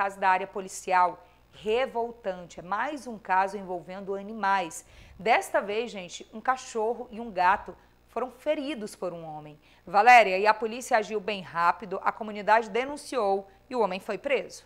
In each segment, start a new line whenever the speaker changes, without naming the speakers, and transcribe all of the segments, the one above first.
caso da área policial revoltante. É mais um caso envolvendo animais. Desta vez, gente, um cachorro e um gato foram feridos por um homem. Valéria, e a polícia agiu bem rápido, a comunidade denunciou e o homem foi preso.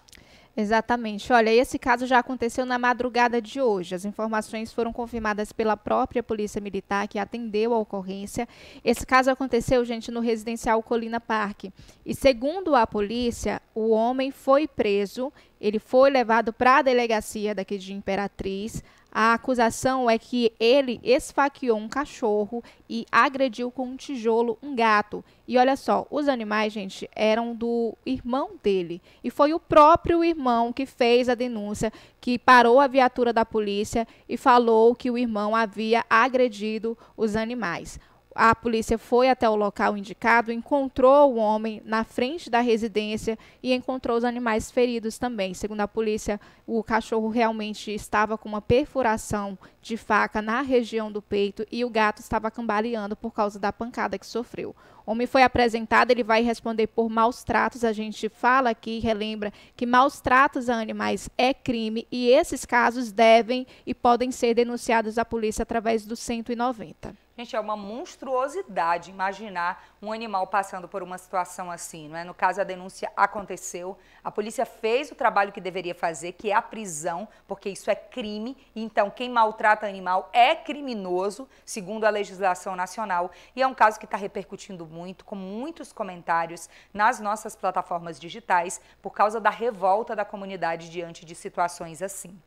Exatamente. Olha, esse caso já aconteceu na madrugada de hoje. As informações foram confirmadas pela própria Polícia Militar, que atendeu a ocorrência. Esse caso aconteceu, gente, no residencial Colina Parque. E segundo a polícia, o homem foi preso, ele foi levado para a delegacia daqui de Imperatriz. A acusação é que ele esfaqueou um cachorro e agrediu com um tijolo um gato. E olha só, os animais, gente, eram do irmão dele. E foi o próprio irmão que fez a denúncia, que parou a viatura da polícia e falou que o irmão havia agredido os animais a polícia foi até o local indicado, encontrou o homem na frente da residência e encontrou os animais feridos também. Segundo a polícia, o cachorro realmente estava com uma perfuração de faca na região do peito e o gato estava cambaleando por causa da pancada que sofreu. O homem foi apresentado, ele vai responder por maus tratos. A gente fala aqui, relembra que maus tratos a animais é crime e esses casos devem e podem ser denunciados à polícia através do 190.
Gente, é uma monstruosidade imaginar um animal passando por uma situação assim, não é? No caso, a denúncia aconteceu, a polícia fez o trabalho que deveria fazer, que é a prisão, porque isso é crime, então quem maltrata animal é criminoso, segundo a legislação nacional, e é um caso que está repercutindo muito, com muitos comentários nas nossas plataformas digitais, por causa da revolta da comunidade diante de situações assim.